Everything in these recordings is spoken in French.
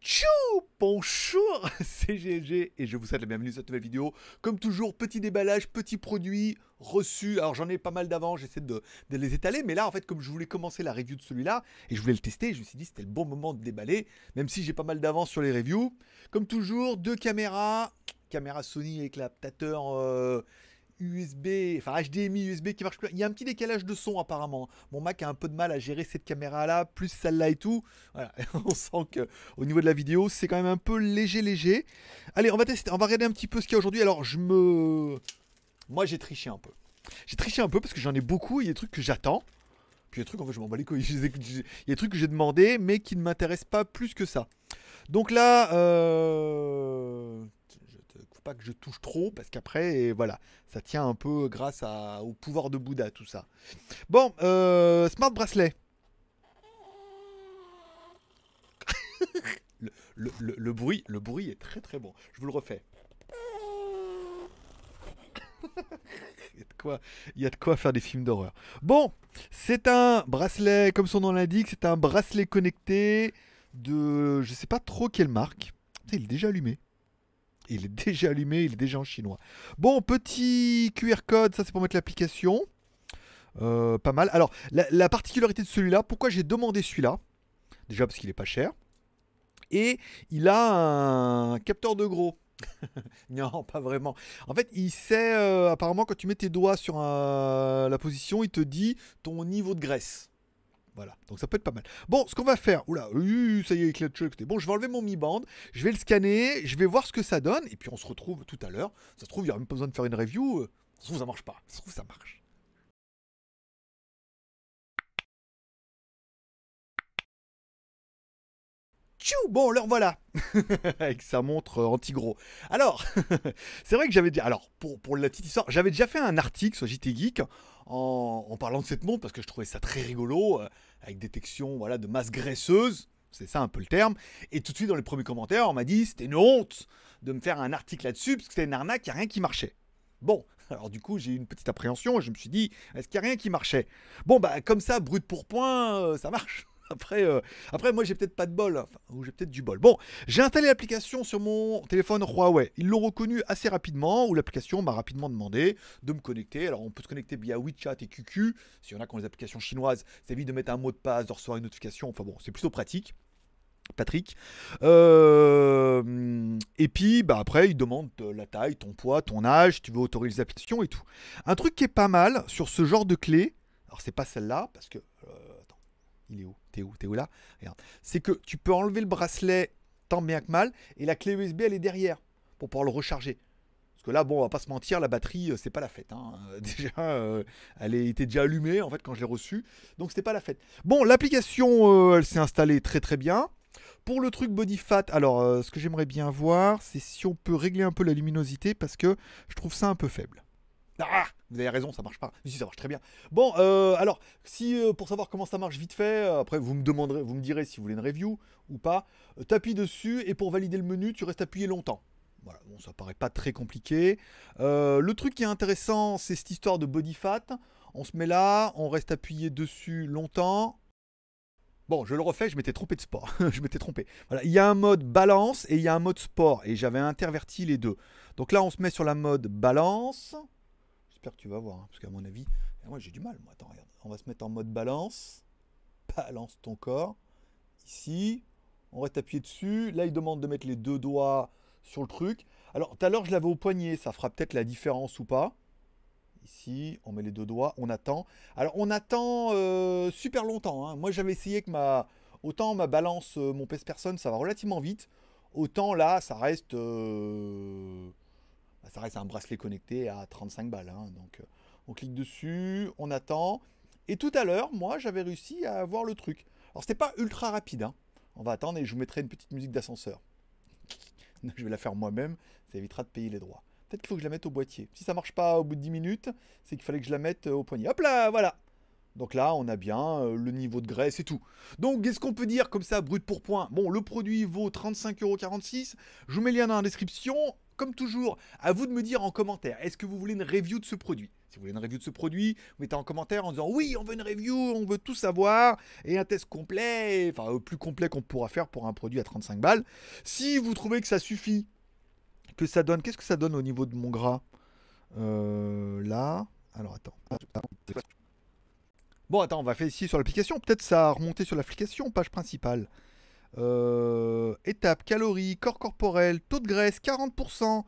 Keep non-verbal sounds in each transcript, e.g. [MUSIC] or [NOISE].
Tchou Bonjour, [LAUGHS] c'est GLG et je vous souhaite la bienvenue dans cette nouvelle vidéo. Comme toujours, petit déballage, petit produit reçu. Alors j'en ai pas mal d'avant, j'essaie de, les étaler, mais là en fait comme je voulais commencer la review de celui-là et je voulais le tester, je me suis dit c'était le bon moment de déballer, même si j'ai pas mal d'avance sur les reviews. Comme toujours, deux caméras, caméra Sony avec l'adaptateur euh, USB, enfin HDMI USB qui marche plus. Il y a un petit décalage de son apparemment. Mon Mac a un peu de mal à gérer cette caméra là, plus celle-là et tout. Voilà, [LAUGHS] on sent que au niveau de la vidéo, c'est quand même un peu léger léger. Allez, on va tester, on va regarder un petit peu ce qu'il y a aujourd'hui. Alors, je me moi j'ai triché un peu. J'ai triché un peu parce que j'en ai beaucoup, il y a des trucs que j'attends. Puis il y a des trucs en fait, je m'en bats les couilles. [LAUGHS] Il y a des trucs que j'ai demandé mais qui ne m'intéressent pas plus que ça. Donc là euh euh, faut pas que je touche trop parce qu'après, voilà, ça tient un peu grâce au pouvoir de Bouddha, tout ça. Bon, euh, Smart Bracelet. [LAUGHS] le, bruit, le bruit est très très bon. Je vous le refais. [LAUGHS] quoi, il y a de quoi faire des films d'horreur. Bon, c'est un bracelet, comme son nom l'indique, c'est un bracelet connecté de je sais pas trop quelle marque. Il est déjà allumé il est déjà allumé, il est déjà en chinois. Bon, petit QR code, ça c'est pour mettre l'application. Euh, pas mal. Alors, la, particularité de celui-là, pourquoi j'ai demandé celui-là Déjà parce qu'il est pas cher. Et il a un capteur de gros. [LAUGHS] non, pas vraiment. En fait, il sait, euh, apparemment, quand tu mets tes doigts sur euh, la position, il te dit ton niveau de graisse. Voilà, donc ça peut être pas mal. Bon, ce qu'on va faire, oula, ça y est, éclat de choc. Bon, je vais enlever mon Mi Band, je vais le scanner, je vais voir ce que ça donne, et puis on se retrouve tout à l'heure. Ça se trouve, il n'y a même pas besoin de faire une review. Euh, ça se trouve, ça marche pas. Ça se trouve, ça marche. bon, leur voilà [LAUGHS] Avec sa montre euh, anti-gros. Alors, [LAUGHS] c'est vrai que j'avais déjà. Alors, pour, pour la petite histoire, j'avais déjà fait un article sur JT Geek en, parlant de cette montre parce que je trouvais ça très rigolo, euh, avec détection voilà, de masse graisseuse. C'est ça un peu le terme. Et tout de suite, dans les premiers commentaires, on m'a dit c'était une honte de me faire un article là-dessus parce que c'était une arnaque, il n'y a rien qui marchait. Bon, [LAUGHS] alors du coup, j'ai eu une petite appréhension et je me suis dit est-ce qu'il n'y a rien qui marchait Bon, bah, comme ça, brut pour point, euh, ça marche après, euh, après moi j'ai peut-être pas de bol, hein. enfin, ou j'ai peut-être du bol. Bon, j'ai installé l'application sur mon téléphone Huawei. Ils l'ont reconnu assez rapidement, ou l'application m'a rapidement demandé de me connecter. Alors on peut se connecter via WeChat et QQ. Si on a quand les applications chinoises, ça évite de mettre un mot de passe, de recevoir une notification. Enfin bon, c'est plutôt pratique. Patrick. Euh, et puis, bah après, ils demandent euh, la taille, ton poids, ton âge, tu veux autoriser les applications et tout. Un truc qui est pas mal sur ce genre de clé, alors c'est pas celle-là, parce que il est où T'es où T'es où là Regarde. C'est que tu peux enlever le bracelet tant bien que mal, et la clé USB, elle est derrière pour pouvoir le recharger. Parce que là, bon, on va pas se mentir, la batterie, euh, c'est pas la fête. Hein. Euh, [LAUGHS] déjà, euh, elle était déjà allumée en fait quand je l'ai reçue, donc c'était pas la fête. Bon, l'application, elle s'est installée très très bien. Pour le truc body fat, alors ce que j'aimerais bien voir, c'est si on peut régler un peu la luminosité parce que je trouve ça un peu faible. Ah vous avez raison, ça marche pas. si, ça marche très bien. Bon, euh, alors, si euh, pour savoir comment ça marche vite fait, euh, après vous me demanderez, vous me direz si vous voulez une review ou pas. T'appuies dessus et pour valider le menu, tu restes appuyé longtemps. Voilà, bon, ça paraît pas très compliqué. le truc qui est intéressant, c'est cette histoire de body fat. On se met là, on reste appuyé dessus longtemps. Bon, je le refais, je m'étais trompé de sport. [LAUGHS] je m'étais trompé. Voilà, il y a un mode balance et il y a un mode sport. Et j'avais interverti les deux. Donc là, on se met sur la mode balance. J'espère que tu vas voir, hein, parce qu'à mon avis, eh, moi j'ai du mal. Moi, attends, regarde. On va se mettre en mode balance. Balance ton corps. Ici, on reste appuyé dessus. Là, il demande de mettre les deux doigts sur le truc. Alors, tout à l'heure, je l'avais au poignet. Ça fera peut-être la différence ou pas. Ici, on met les deux doigts, on attend. Alors, on attend euh, super longtemps. Hein. Moi, j'avais essayé que ma... Autant ma balance, euh, mon pèse personne, ça va relativement vite. Autant là, ça reste... Euh, bah, ça reste un bracelet connecté à 35 balles. Hein, donc euh, on clique dessus, on attend. Et tout à l'heure, moi, j'avais réussi à avoir le truc. Alors c'était pas ultra rapide. Hein. On va attendre et je vous mettrai une petite musique d'ascenseur. [LAUGHS] je vais la faire moi-même, ça évitera de payer les droits. Peut-être qu'il faut que je la mette au boîtier. Si ça marche pas au bout de 10 minutes, c'est qu'il fallait que je la mette euh, au poignet. Hop là, voilà. Donc là, on a bien euh, le niveau de graisse et tout. Donc, qu'est-ce qu'on peut dire comme ça, brut pour point Bon, le produit vaut 35,46€. Je vous mets le lien dans la description. Comme toujours, à vous de me dire en commentaire, est-ce que vous voulez une review de ce produit si vous voulez une review de ce produit, mettez en commentaire en disant oui, on veut une review, on veut tout savoir, et un test complet, enfin le plus complet qu'on pourra faire pour un produit à 35 balles. Si vous trouvez que ça suffit, que ça donne, qu'est-ce que ça donne au niveau de mon gras euh, Là, alors attends. Bon, attends, on va faire ici sur l'application, peut-être ça a remonté sur l'application, page principale. Euh, étape, calories, corps corporel, taux de graisse 40%,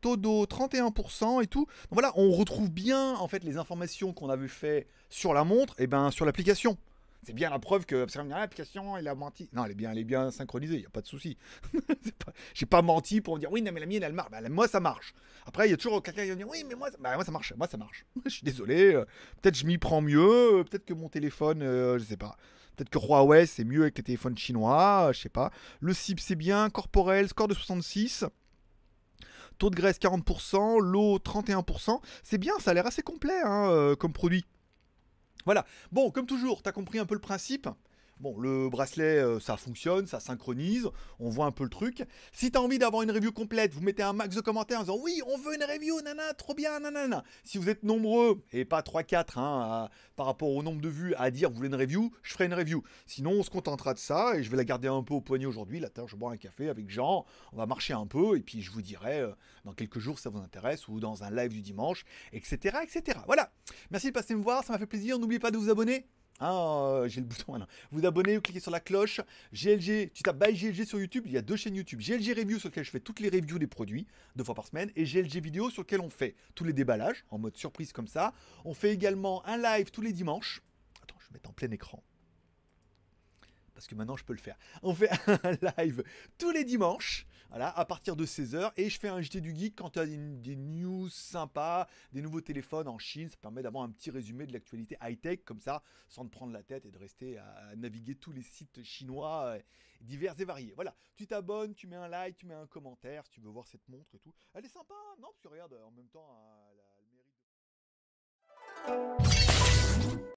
taux d'eau 31% et tout. voilà, on retrouve bien en fait les informations qu'on avait fait sur la montre et eh ben sur l'application. C'est bien la preuve que l'application elle a menti. Non, elle est bien, elle est bien synchronisée, il n'y a pas de souci. [LAUGHS] J'ai pas menti pour dire oui, mais la mienne elle marche. Bah, moi ça marche. Après, il y a toujours quelqu'un qui va dire oui, mais moi, ça bah, marche, moi ça marche. [LAUGHS] je suis désolé, euh, peut-être je m'y prends mieux, euh, peut-être que mon téléphone, je sais pas. Peut-être que Huawei, c'est mieux avec les téléphones chinois, euh, je sais pas. Le CIP, c'est bien. Corporel, score de 66. Taux de graisse 40%, l'eau 31%. C'est bien, ça a l'air assez complet hein, euh, comme produit. Voilà. Bon, comme toujours, t'as compris un peu le principe. Bon, le bracelet, euh, ça fonctionne, ça synchronise, on voit un peu le truc. Si tu as envie d'avoir une review complète, vous mettez un max de commentaires en disant oui, on veut une review, nana, trop bien, nanana. Si vous êtes nombreux, et pas 3-4 hein, par rapport au nombre de vues, à dire vous voulez une review, je ferai une review. Sinon, on se contentera de ça, et je vais la garder un peu au poignet aujourd'hui. Là, je bois un café avec Jean, on va marcher un peu, et puis je vous dirai euh, dans quelques jours si ça vous intéresse, ou dans un live du dimanche, etc. etc. Voilà. Merci de passer me voir, ça m'a fait plaisir. N'oubliez pas de vous abonner. Ah euh, j'ai le bouton maintenant. Vous abonnez, ou cliquez sur la cloche. GLG, tu tapes by GLG sur YouTube. Il y a deux chaînes YouTube. GLG Review sur lequel je fais toutes les reviews des produits deux fois par semaine et GLG Vidéo sur lequel on fait tous les déballages en mode surprise comme ça. On fait également un live tous les dimanches. Attends, je vais mettre en plein écran parce que maintenant je peux le faire. [LAUGHS] On fait un live tous les dimanches, voilà, à partir de 16h, et je fais un JT du Geek quand tu as des, news sympas, des nouveaux téléphones en Chine, ça permet d'avoir un petit résumé de l'actualité high-tech, comme ça, sans te prendre la tête et de rester à naviguer tous les sites chinois euh, divers et variés. Voilà, tu t'abonnes, tu mets un like, tu mets un commentaire, si tu veux voir cette montre et tout. Elle est sympa, hein, non tu regardes regarde, en même temps, euh, elle